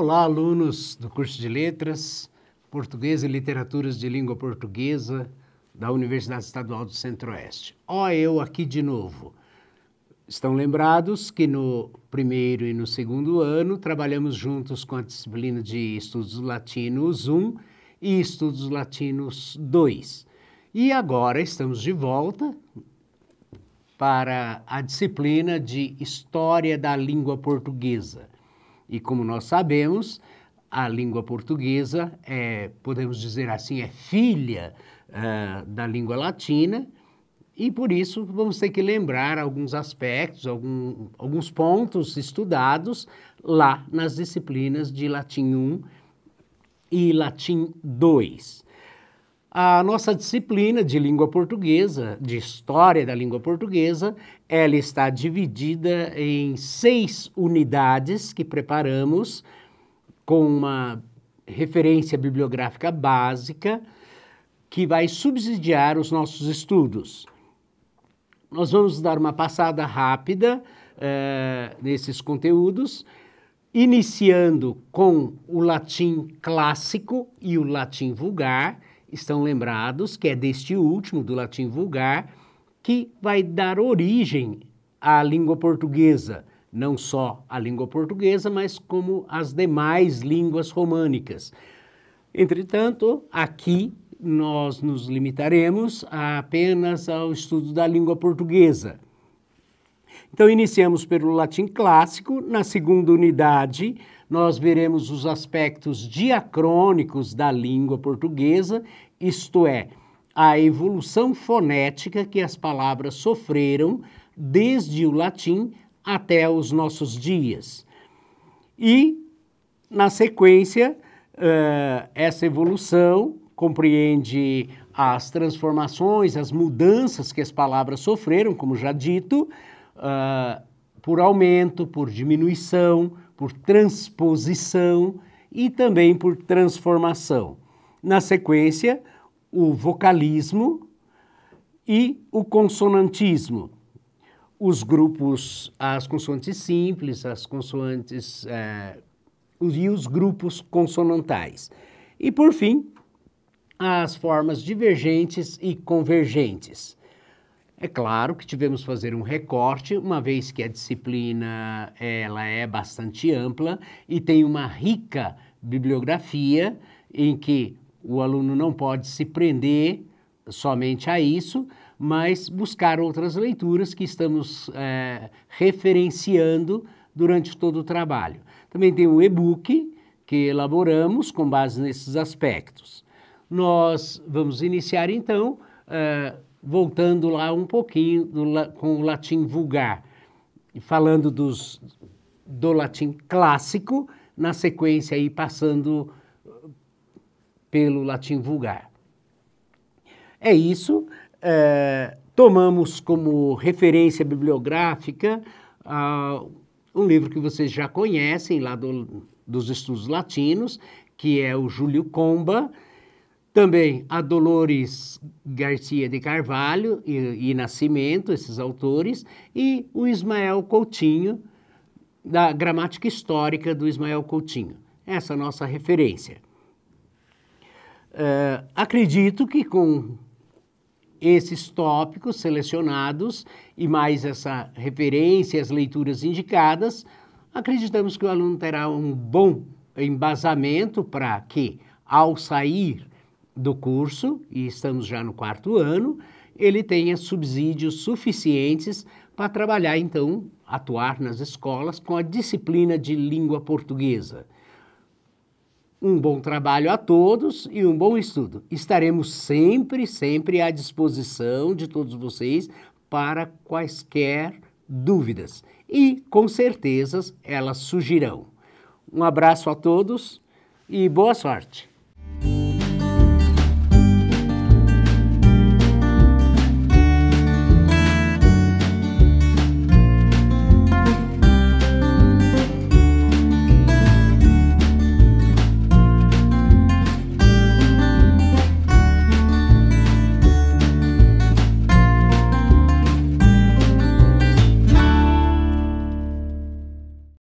Olá, alunos do curso de Letras, Português e Literaturas de Língua Portuguesa da Universidade Estadual do Centro-Oeste. Ó, eu aqui de novo. Estão lembrados que no primeiro e no segundo ano trabalhamos juntos com a disciplina de Estudos Latinos 1 e Estudos Latinos 2. E agora estamos de volta para a disciplina de História da Língua Portuguesa. E como nós sabemos, a língua portuguesa é, podemos dizer assim, é filha uh, da língua latina, e por isso vamos ter que lembrar alguns aspectos, algum, alguns pontos estudados lá nas disciplinas de Latim 1 e Latim 2 a nossa disciplina de língua portuguesa, de história da língua portuguesa, ela está dividida em seis unidades que preparamos com uma referência bibliográfica básica que vai subsidiar os nossos estudos. Nós vamos dar uma passada rápida uh, nesses conteúdos, iniciando com o latim clássico e o latim vulgar estão lembrados que é deste último, do latim vulgar, que vai dar origem à língua portuguesa, não só à língua portuguesa, mas como as demais línguas românicas. Entretanto, aqui nós nos limitaremos apenas ao estudo da língua portuguesa, então, iniciamos pelo latim clássico. Na segunda unidade, nós veremos os aspectos diacrônicos da língua portuguesa, isto é, a evolução fonética que as palavras sofreram desde o latim até os nossos dias. E, na sequência, uh, essa evolução compreende as transformações, as mudanças que as palavras sofreram, como já dito, uh, por aumento, por diminuição, por transposição e também por transformação. Na sequência, o vocalismo e o consonantismo. Os grupos, as consoantes simples, as consoantes uh, e os grupos consonantais. E por fim, as formas divergentes e convergentes. É claro que tivemos que fazer um recorte, uma vez que a disciplina ela é bastante ampla e tem uma rica bibliografia em que o aluno não pode se prender somente a isso, mas buscar outras leituras que estamos é, referenciando durante todo o trabalho. Também tem um e-book que elaboramos com base nesses aspectos. Nós vamos iniciar então. É, voltando lá um pouquinho do, com o latim vulgar, falando dos, do latim clássico, na sequência aí passando eh, pelo latim vulgar. É isso. É, tomamos como referência bibliográfica uh, um livro que vocês já conhecem lá do, dos estudos latinos, que é o Júlio Comba, também a Dolores Garcia de Carvalho e, e Nascimento, esses autores, e o Ismael Coutinho, da gramática histórica do Ismael Coutinho. Essa é a nossa referência. Uh, acredito que com esses tópicos selecionados e mais essa referência, as leituras indicadas, acreditamos que o aluno terá um bom embasamento para que, ao sair do curso, e estamos já no quarto ano, ele tenha subsídios suficientes para trabalhar, então, atuar nas escolas com a disciplina de língua portuguesa. Um bom trabalho a todos e um bom estudo. Estaremos sempre, sempre à disposição de todos vocês para quaisquer dúvidas. E, com certezas, elas surgirão. Um abraço a todos e boa sorte!